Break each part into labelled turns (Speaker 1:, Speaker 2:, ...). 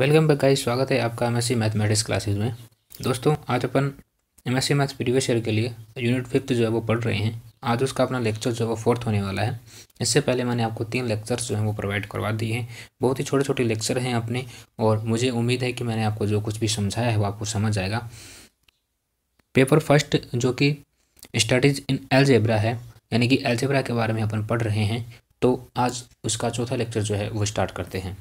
Speaker 1: welcome back guys स्वागत है आपका M S C mathematics classes में दोस्तों आज अपन M S C maths previous year के लिए यूनिट फिफ्थ जो है वो पढ़ रहे हैं आज उसका अपना लेक्चर जो है वो फोर्थ होने वाला है इससे पहले मैंने आपको तीन लेक्चर्स जो हैं वो प्रोवाइड करवा दिए हैं बहुत ही छोटे छोटे लेक्चर हैं अपने और मुझे उम्मीद है कि मैंने आपको जो कुछ भी समझाया है वो आपको समझ आएगा पेपर फर्स्ट जो कि स्टडीज इन एलजेब्रा है यानी कि एलजेब्रा के बारे में अपन पढ़ रहे हैं तो आज उसका चौथा लेक्चर जो है वो स्टार्ट करते हैं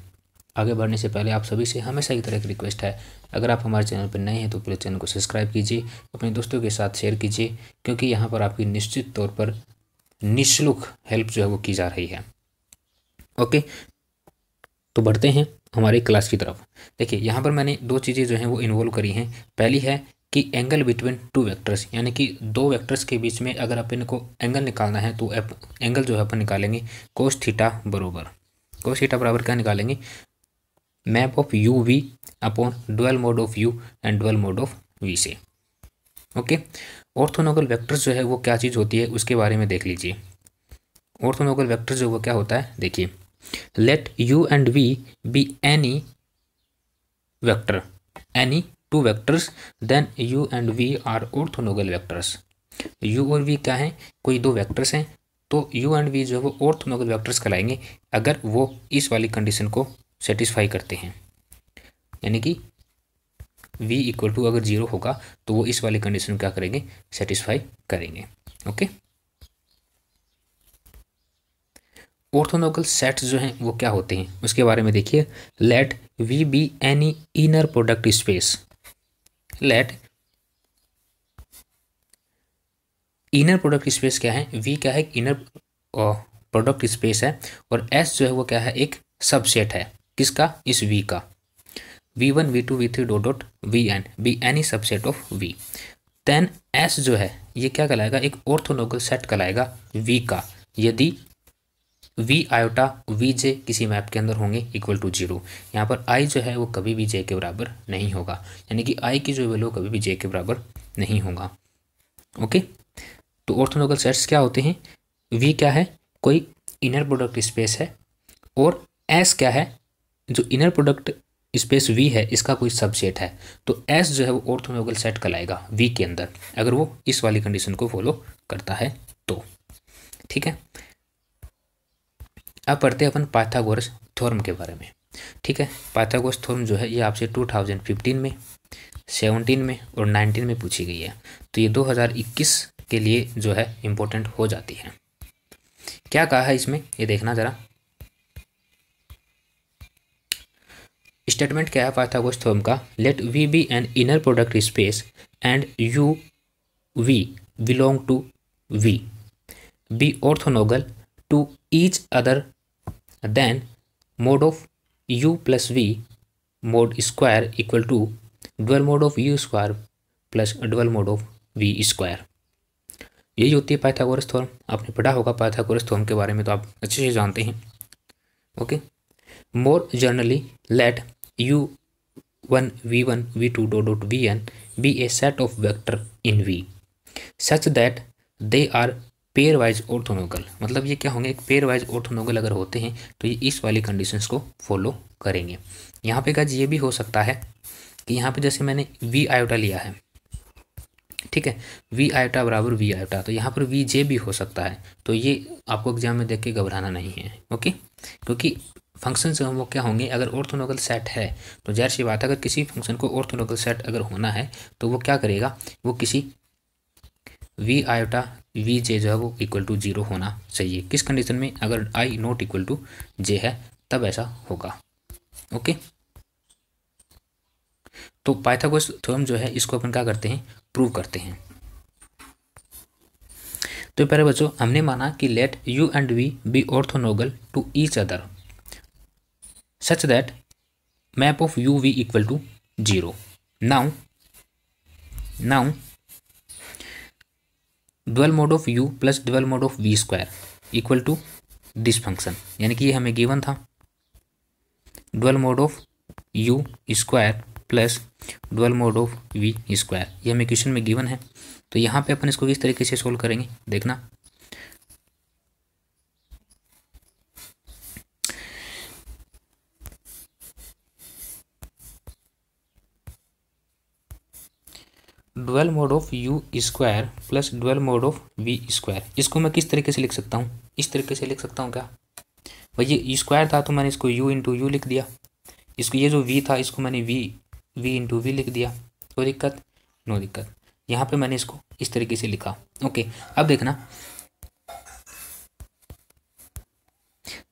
Speaker 1: आगे बढ़ने से पहले आप सभी से हमेशा की तरह एक रिक्वेस्ट है अगर आप हमारे चैनल पर नए हैं तो प्लीज़ चैनल को सब्सक्राइब कीजिए अपने दोस्तों के साथ शेयर कीजिए क्योंकि यहाँ पर आपकी निश्चित तौर पर निःशुल्क हेल्प जो है वो की जा रही है ओके तो बढ़ते हैं हमारी क्लास की तरफ देखिए यहाँ पर मैंने दो चीज़ें जो हैं वो इन्वॉल्व करी हैं पहली है कि एंगल बिटवीन टू वेक्टर्स यानी कि दो वेक्टर्स के बीच में अगर अपन को एंगल निकालना है तो एंगल जो है अपन निकालेंगे कोस थीटा बराबर कोस थीटा बराबर क्या निकालेंगे map of u v upon dual mod of u and dual mod of v से ओके ऑर्थोनोगल वेक्टर्स जो है वो क्या चीज़ होती है उसके बारे में देख लीजिए ऑर्थोनोगल वेक्टर जो वो क्या होता है देखिए let u and v be any vector any two vectors then u and v are orthogonal vectors u और वी क्या है कोई दो वैक्टर्स हैं तो यू एंड वी जो है वो ऑर्थोनोगल वैक्टर्स कराएंगे अगर वो इस वाली कंडीशन को सेटिस्फाई करते हैं यानी कि v इक्वल टू अगर जीरो होगा तो वो इस वाले कंडीशन क्या करेंगे सेटिस्फाई करेंगे ओके ऑर्थोनोकल सेट्स जो हैं वो क्या होते हैं उसके बारे में देखिए let v be any inner product space let inner product space क्या है वी क्या है इनर प्रोडक्ट स्पेस है और एस जो है वो क्या है एक सबसेट है किसका इस v का v1 v2 v3 to v dot dot v n v any subset of v then S जो है ये क्या कहलाएगा एक ऑर्थोनोगल सेट कहलाएगा v का यदि v आयोटा वी जे किसी मैप के अंदर होंगे इक्वल टू जीरो यहाँ पर i जो है वो कभी भी j के बराबर नहीं होगा यानी कि i की जो वैल्यू कभी भी j के बराबर नहीं होगा ओके तो ऑर्थोनोगल सेट्स क्या होते हैं v क्या है कोई इनर प्रोडक्ट स्पेस है और s क्या है जो इनर प्रोडक्ट स्पेस वी है इसका कोई सबसेट है तो एस जो है वो ऑर्थोनोगल सेट कहलाएगा वी के अंदर अगर वो इस वाली कंडीशन को फॉलो करता है तो ठीक है अब पढ़ते हैं अपन पाथागोरस थ्योरम के बारे में ठीक है पाथागोरस थ्योरम जो है ये आपसे 2015 में 17 में और 19 में पूछी गई है तो ये 2021 के लिए जो है इम्पोर्टेंट हो जाती है क्या कहा है इसमें ये देखना ज़रा स्टेटमेंट क्या है पाइथागोरस थ्योरम का let v be an inner product space and u v belong to v be orthogonal to each other then mod of u plus v mod square equal to double mod of u square plus double mod of v square यही होती है Pythagoras theorem आपने पढ़ा होगा Pythagoras theorem के बारे में तो आप अच्छे से जानते हैं okay more generally let u1 v1 v2 dot dot vn be a set of vector in v such that they are pairwise orthogonal मतलब ये क्या होंगे एक पेयर वाइज ऑर्थोनोगल अगर होते हैं तो ये इस वाली कंडीशंस को फॉलो करेंगे यहाँ पे गाज ये भी हो सकता है कि यहाँ पे जैसे मैंने वी आयोटा लिया है ठीक है वी आयोटा बराबर वी आयोटा तो यहाँ पर वी जे भी हो सकता है तो ये आपको एग्जाम में देख के घबराना नहीं है ओके क्योंकि फंक्शन से हम वो क्या होंगे अगर ऑर्थोनोगल सेट है तो जहर सी बात है अगर किसी फंक्शन को ऑर्थोनोगल सेट अगर होना है तो वो क्या करेगा वो किसी वी आयोटा वी जे जो है वो इक्वल टू जीरो होना चाहिए किस कंडीशन में अगर i not equal to j है तब ऐसा होगा ओके तो पाइथागोरस थ्योरम जो है इसको अपन क्या करते हैं प्रूव करते हैं तो प्यारे बच्चों हमने माना कि let u and v be orthogonal to each other such that map of u v equal to 0 now now dual mode of u plus dual mode of v square equal to this function यानी कि ये हमें given था dual mod of u square plus dual mod of v square ये हमें question में given है तो यहाँ पे अपन इसको किस तरीके से solve करेंगे देखना dual mod of u square plus dual mod of v square इसको मैं किस तरीके से लिख सकता हूँ इस तरीके से लिख सकता हूँ क्या ये स्क्वायर था तो मैंने इसको यू इंटू यू लिख दिया इसको ये जो वी था इसको मैंने वी वी इंटू वी लिख दिया कोई दिक्कत नो दिक्कत यहाँ पे मैंने इसको इस तरीके से लिखा ओके अब देखना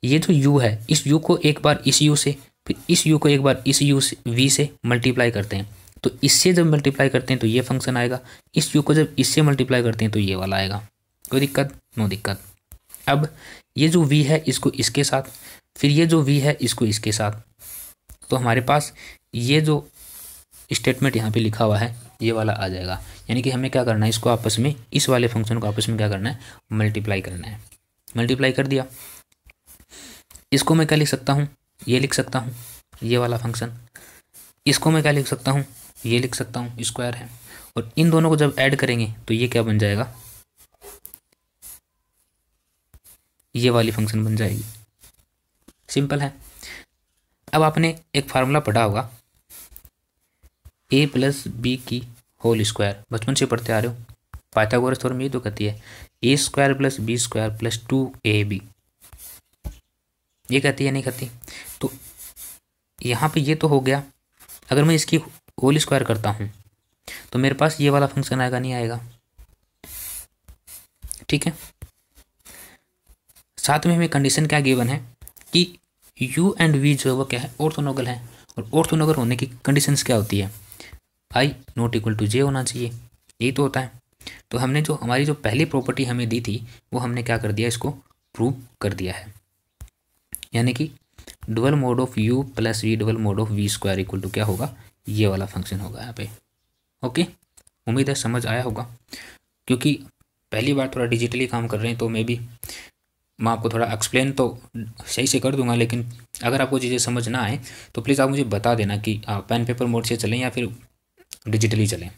Speaker 1: ये जो यू है इस यू को एक बार इस यू से फिर इस यू को एक बार इस यू से वी से मल्टीप्लाई करते हैं तो इससे जब मल्टीप्लाई करते हैं तो ये फंक्शन आएगा इस यू को जब इससे मल्टीप्लाई करते हैं तो ये वाला आएगा कोई दिक्कत नो दिक्कत अब ये जो वी है इसको इसके साथ फिर ये जो वी है इसको इसके साथ तो हमारे पास ये जो स्टेटमेंट यहाँ पे लिखा हुआ है ये वाला आ जाएगा यानी कि हमें क्या करना है इसको आपस में इस वाले फंक्शन को आपस में क्या करना है मल्टीप्लाई करना है मल्टीप्लाई कर दिया इसको मैं क्या लिख सकता हूँ ये लिख सकता हूँ ये वाला फंक्शन इसको मैं क्या लिख सकता हूँ ये लिख सकता हूँ स्क्वायर है और इन दोनों को जब ऐड करेंगे तो ये क्या बन जाएगा ये वाली फंक्शन बन जाएगी सिंपल है अब आपने एक फार्मूला पढ़ा होगा ए प्लस बी की होल स्क्वायर बचपन से पढ़ते आ रहे हो पाइथागोरस थ्योरम ये तो कहती है A square plus B square plus two A B ये कहती है नहीं कहती तो यहाँ पे ये तो हो गया अगर मैं इसकी होल स्क्वायर करता हूँ तो मेरे पास ये वाला फंक्शन आएगा नहीं आएगा ठीक है साथ में हमें कंडीशन क्या गिवन है कि यू एंड वी जो है वो क्या है ऑर्थोनोगल है और ऑर्थोनोगल होने की कंडीशन क्या होती है i not equal to j होना चाहिए यही तो होता है तो हमने जो हमारी जो पहली प्रॉपर्टी हमें दी थी वो हमने क्या कर दिया इसको प्रूव कर दिया है यानी कि double mod of u plus v double mod of v square equal to क्या होगा ये वाला फंक्शन होगा यहाँ पे ओके उम्मीद है समझ आया होगा क्योंकि पहली बार थोड़ा डिजिटली काम कर रहे हैं तो मे भी मैं आपको थोड़ा एक्सप्लेन तो सही से कर दूंगा लेकिन अगर आपको चीज़ें समझ ना आए तो प्लीज़ आप मुझे बता देना कि आप पेन पेपर मोड से चलें या फिर डिजिटली चलें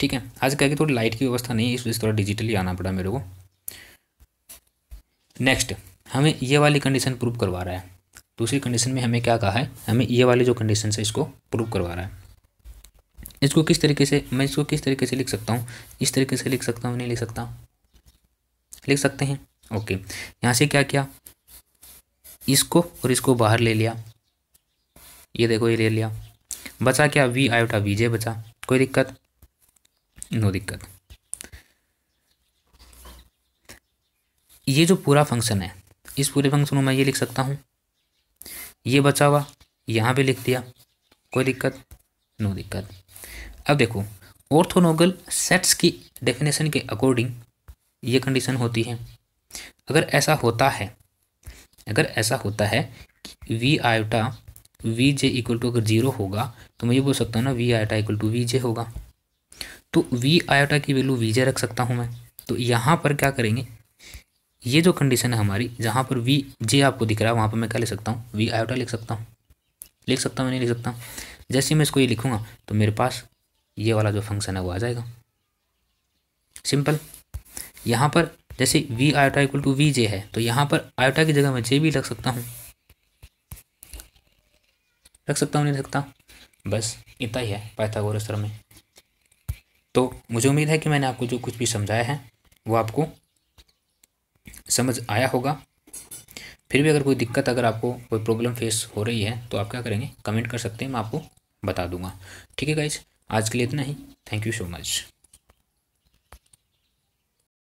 Speaker 1: ठीक है आज कह के थोड़ी लाइट की व्यवस्था नहीं है इस वजह से थोड़ा डिजिटली आना पड़ा मेरे को नेक्स्ट हमें ये वाली कंडीशन प्रूव करवा रहा है दूसरी कंडीशन में हमें क्या कहा है हमें ये वाले जो कंडीशन है इसको प्रूव करवा रहा है इसको किस तरीके से मैं इसको किस तरीके से लिख सकता हूँ इस तरीके से लिख सकता हूँ नहीं लिख सकता लिख सकते हैं ओके यहाँ से क्या किया इसको और इसको बाहर ले लिया ये देखो ये ले लिया बचा क्या वी आयोटा वीजे बचा कोई दिक्कत नो दिक्कत ये जो पूरा फंक्शन है इस पूरे फंक्शन में मैं ये लिख सकता हूँ ये बचा हुआ यहाँ पे लिख दिया कोई दिक्कत नो दिक्कत अब देखो ऑर्थोनोगल सेट्स की डेफिनेशन के अकॉर्डिंग ये कंडीशन होती है अगर ऐसा होता है अगर ऐसा होता है कि V iota V J equal to अगर जीरो होगा तो मैं ये बोल सकता हूँ ना V iota equal to V J होगा तो वी आयोटा की वैल्यू वी जे रख सकता हूँ मैं तो यहाँ पर क्या करेंगे ये जो कंडीशन है हमारी जहाँ पर वी जे आपको दिख रहा है वहाँ पर मैं क्या लिख सकता हूँ वी आयोटा लिख सकता हूँ लिख सकता हूँ नहीं लिख सकता जैसे मैं इसको ये लिखूँगा तो मेरे पास ये वाला जो फंक्शन है वो आ जाएगा सिंपल यहाँ पर जैसे V iota equal to V J है तो यहाँ पर आयोटा की जगह मैं जे भी लग सकता हूँ रख सकता हूँ नहीं रख सकता बस इतना ही है पाइथागोरस थ्योरम में तो मुझे उम्मीद है कि मैंने आपको जो कुछ भी समझाया है वो आपको समझ आया होगा फिर भी अगर कोई दिक्कत अगर आपको कोई प्रॉब्लम फेस हो रही है तो आप क्या करेंगे कमेंट कर सकते हैं मैं आपको बता दूंगा ठीक है गाइज आज के लिए इतना ही थैंक यू सो मच